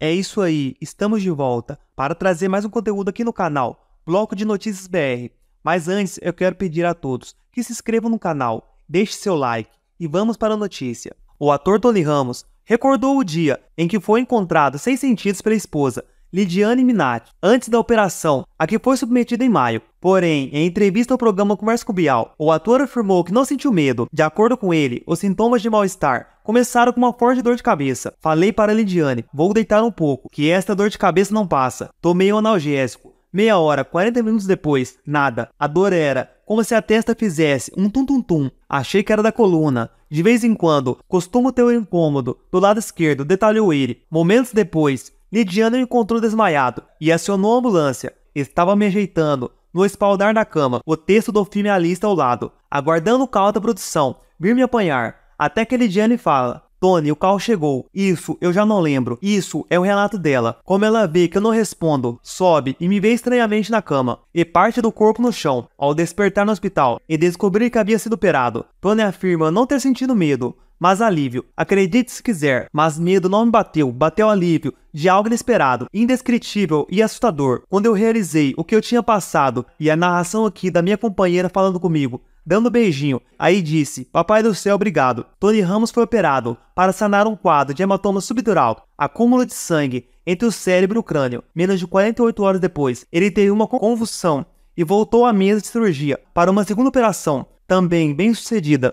É isso aí, estamos de volta para trazer mais um conteúdo aqui no canal, Bloco de Notícias BR. Mas antes, eu quero pedir a todos que se inscrevam no canal, deixe seu like e vamos para a notícia. O ator Tony Ramos recordou o dia em que foi encontrado sem sentidos pela esposa Lidiane Minati, antes da operação, a que foi submetida em maio. Porém, em entrevista ao programa Comércio Cubial, o ator afirmou que não sentiu medo. De acordo com ele, os sintomas de mal-estar começaram com uma forte dor de cabeça. Falei para Lidiane, vou deitar um pouco, que esta dor de cabeça não passa. Tomei um analgésico. Meia hora, 40 minutos depois, nada. A dor era como se a testa fizesse um tum-tum-tum. Achei que era da coluna. De vez em quando, costumo ter um incômodo do lado esquerdo, detalhou ele. Momentos depois, Lidiana o encontrou desmaiado e acionou a ambulância. Estava me ajeitando, no espaldar da cama, o texto do filme à lista ao lado, aguardando o carro da produção vir me apanhar, até que Lidiane fala. Tony, o carro chegou. Isso, eu já não lembro. Isso é o relato dela. Como ela vê que eu não respondo, sobe e me vê estranhamente na cama, e parte do corpo no chão. Ao despertar no hospital e descobrir que havia sido operado, Tony afirma não ter sentido medo, mas alívio. Acredite se quiser, mas medo não me bateu, bateu alívio, de algo inesperado, indescritível e assustador. Quando eu realizei o que eu tinha passado e a narração aqui da minha companheira falando comigo, dando um beijinho, aí disse: Papai do céu, obrigado. Tony Ramos foi operado para sanar um quadro de hematoma subdural, acúmulo de sangue entre o cérebro e o crânio. Menos de 48 horas depois, ele teve uma convulsão e voltou à mesa de cirurgia para uma segunda operação, também bem sucedida.